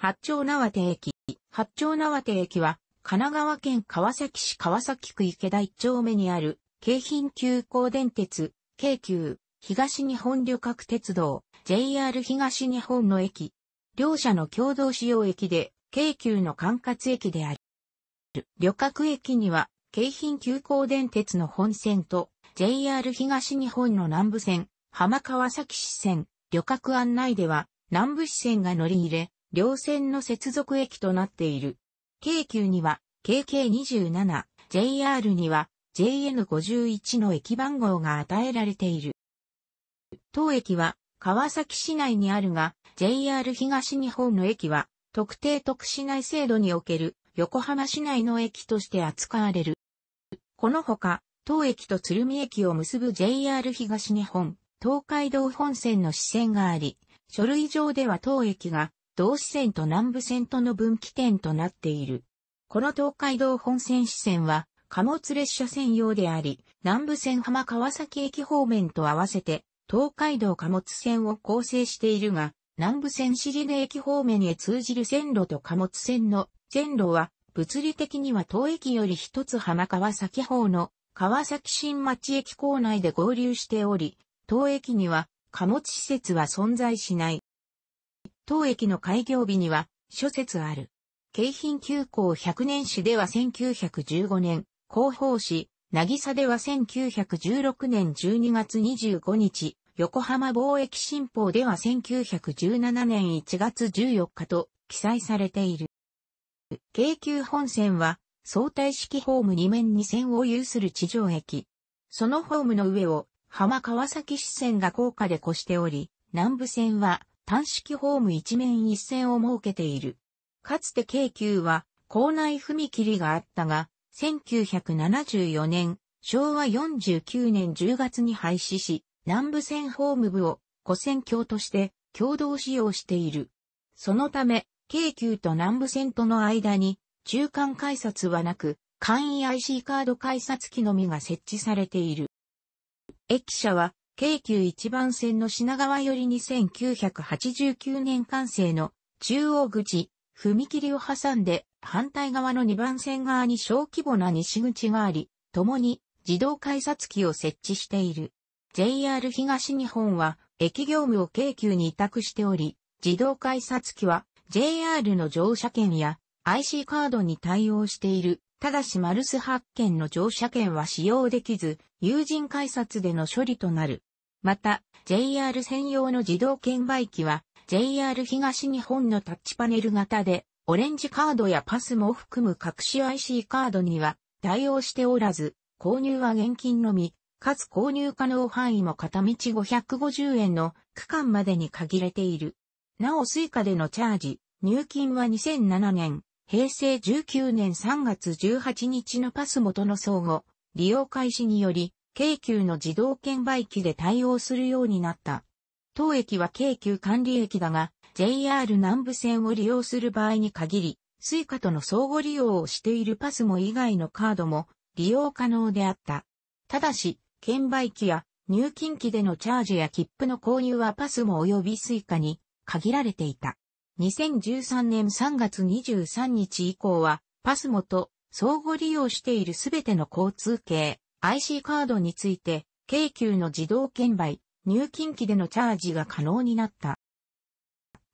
八丁縄手駅。八丁縄手駅は、神奈川県川崎市川崎区池田一丁目にある、京浜急行電鉄、京急、東日本旅客鉄道、JR 東日本の駅。両社の共同使用駅で、京急の管轄駅である。旅客駅には、京浜急行電鉄の本線と、JR 東日本の南部線、浜川崎支線、旅客案内では、南部支線が乗り入れ、両線の接続駅となっている。京急には KK27、JR には JN51 の駅番号が与えられている。当駅は川崎市内にあるが、JR 東日本の駅は特定特市内制度における横浜市内の駅として扱われる。このほか、当駅と鶴見駅を結ぶ JR 東日本、東海道本線の支線があり、書類上では当駅が同支線と南部線との分岐点となっている。この東海道本線支線は、貨物列車専用であり、南部線浜川崎駅方面と合わせて、東海道貨物線を構成しているが、南部線尻根駅方面へ通じる線路と貨物線の線路は、物理的には当駅より一つ浜川崎方の川崎新町駅構内で合流しており、当駅には貨物施設は存在しない。当駅の開業日には諸説ある。京浜急行百年市では1915年、広報市、渚では1916年12月25日、横浜貿易新報では1917年1月14日と記載されている。京急本線は相対式ホーム2面2線を有する地上駅。そのホームの上を浜川崎支線が高架で越しており、南部線は単式ホーム一面一線を設けている。かつて京急は校内踏切があったが、1974年、昭和49年10月に廃止し、南部線ホーム部を古線橋として共同使用している。そのため、京急と南部線との間に中間改札はなく、簡易 IC カード改札機のみが設置されている。駅舎は京急一番線の品川より2989年完成の中央口、踏切を挟んで反対側の2番線側に小規模な西口があり、共に自動改札機を設置している。JR 東日本は駅業務を京急に委託しており、自動改札機は JR の乗車券や IC カードに対応している。ただしマルス発券の乗車券は使用できず、有人改札での処理となる。また、JR 専用の自動券売機は、JR 東日本のタッチパネル型で、オレンジカードやパスも含む各種 IC カードには対応しておらず、購入は現金のみ、かつ購入可能範囲も片道550円の区間までに限れている。なおスイカでのチャージ、入金は2007年、平成19年3月18日のパス元の相互、利用開始により、京急の自動券売機で対応するようになった。当駅は京急管理駅だが、JR 南部線を利用する場合に限り、スイカとの相互利用をしているパスモ以外のカードも利用可能であった。ただし、券売機や入金機でのチャージや切符の購入はパスモ及びスイカに限られていた。2013年3月23日以降は、パスモと相互利用しているすべての交通系、IC カードについて、京急の自動券売、入金機でのチャージが可能になった。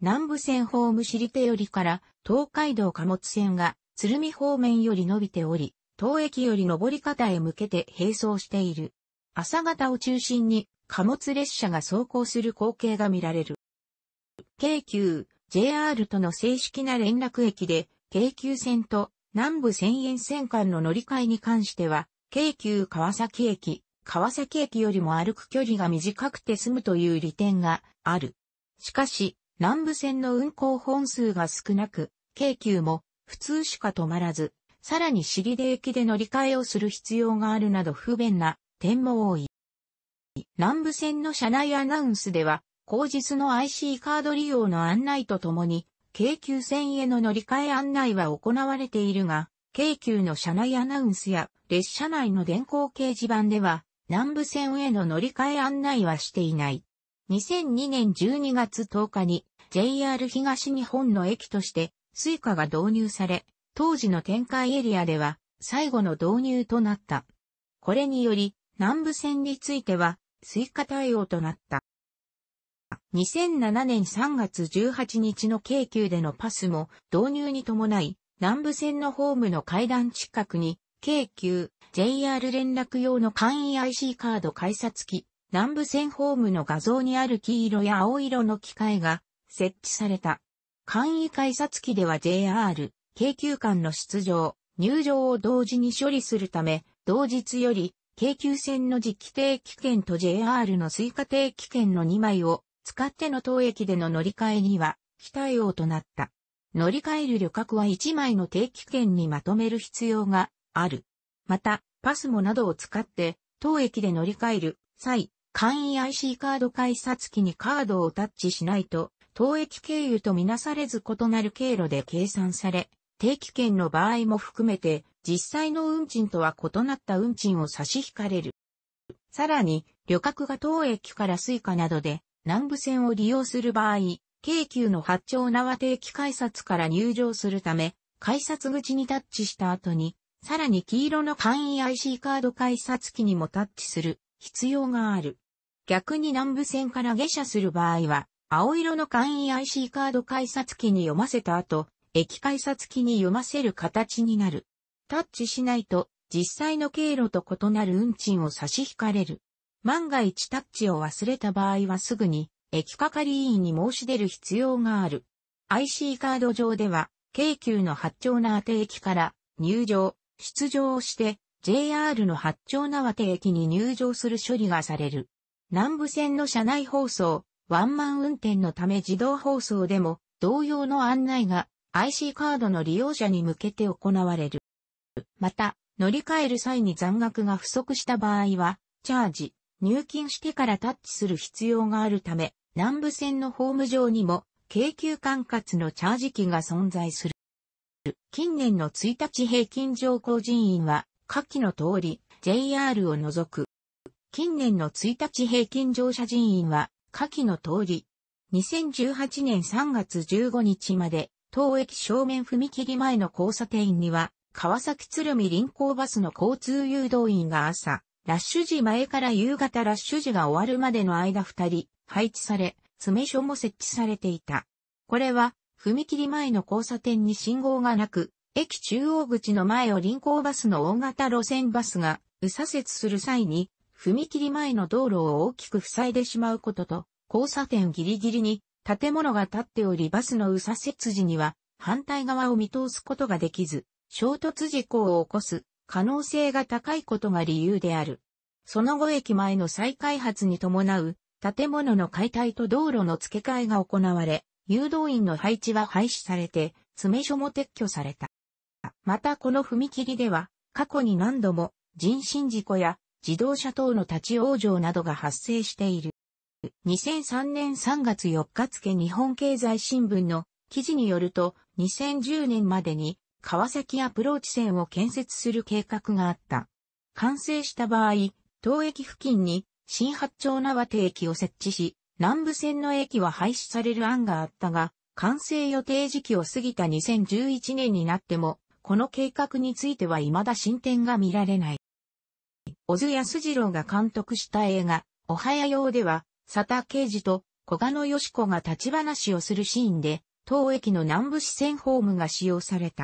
南部線ホームリ手よりから東海道貨物線が鶴見方面より伸びており、東駅より上り方へ向けて並走している。朝方を中心に貨物列車が走行する光景が見られる。京急、JR との正式な連絡駅で、京急線と南部千円線間の乗り換えに関しては、京急川崎駅、川崎駅よりも歩く距離が短くて済むという利点がある。しかし、南部線の運行本数が少なく、京急も普通しか止まらず、さらに尻で駅で乗り換えをする必要があるなど不便な点も多い。南部線の車内アナウンスでは、後日の IC カード利用の案内とともに、京急線への乗り換え案内は行われているが、京急の車内アナウンスや列車内の電光掲示板では、南部線への乗り換え案内はしていない。2002年12月10日に JR 東日本の駅としてスイカが導入され、当時の展開エリアでは最後の導入となった。これにより南部線についてはスイカ対応となった。2007年3月18日の京急でのパスも導入に伴い南部線のホームの階段近くに、京急、JR 連絡用の簡易 IC カード改札機、南部線ホームの画像にある黄色や青色の機械が設置された。簡易改札機では JR、京急間の出場、入場を同時に処理するため、同日より、京急線の実機定期券と JR の追加定期券の2枚を使っての当駅での乗り換えには期待応となった。乗り換える旅客は1枚の定期券にまとめる必要がある。また、パスモなどを使って、当駅で乗り換える際、簡易 IC カード改札機にカードをタッチしないと、当駅経由とみなされず異なる経路で計算され、定期券の場合も含めて、実際の運賃とは異なった運賃を差し引かれる。さらに、旅客が当駅から suica などで南部線を利用する場合、京急の八丁縄定期改札から入場するため、改札口にタッチした後に、さらに黄色の簡易 IC カード改札機にもタッチする必要がある。逆に南部線から下車する場合は、青色の簡易 IC カード改札機に読ませた後、駅改札機に読ませる形になる。タッチしないと、実際の経路と異なる運賃を差し引かれる。万が一タッチを忘れた場合はすぐに駅係員に申し出る必要がある。IC カード上では、京急の八丁縄手駅から入場、出場をして、JR の八丁縄手駅に入場する処理がされる。南武線の車内放送、ワンマン運転のため自動放送でも、同様の案内が IC カードの利用者に向けて行われる。また、乗り換える際に残額が不足した場合は、チャージ、入金してからタッチする必要があるため、南部線のホーム上にも、京急管轄のチャージ機が存在する。近年の1日平均乗降人員は、下記の通り、JR を除く。近年の1日平均乗車人員は、下記の通り、2018年3月15日まで、当駅正面踏切前の交差点には、川崎鶴見臨港バスの交通誘導員が朝、ラッシュ時前から夕方ラッシュ時が終わるまでの間二人、配置され、詰め所も設置されていた。これは、踏切前の交差点に信号がなく、駅中央口の前を臨港バスの大型路線バスが、右左折する際に、踏切前の道路を大きく塞いでしまうことと、交差点ギリギリに建物が建っておりバスの右左折時には、反対側を見通すことができず、衝突事故を起こす可能性が高いことが理由である。その後駅前の再開発に伴う建物の解体と道路の付け替えが行われ、誘導員の配置は廃止されて、詰め所も撤去された。またこの踏切では、過去に何度も人身事故や自動車等の立ち往生などが発生している。2003年3月4日付日本経済新聞の記事によると、2010年までに川崎アプローチ線を建設する計画があった。完成した場合、東駅付近に新八丁縄手駅を設置し、南部線の駅は廃止される案があったが、完成予定時期を過ぎた2011年になっても、この計画については未だ進展が見られない。小津安二郎が監督した映画、おはやようでは、佐田刑事と小賀野義子が立ち話をするシーンで、当駅の南部支線ホームが使用された。